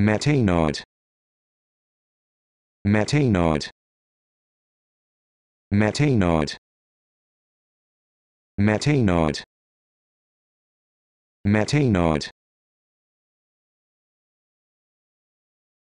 Metanod. Metanod. Metanod. Metanod. Metanod.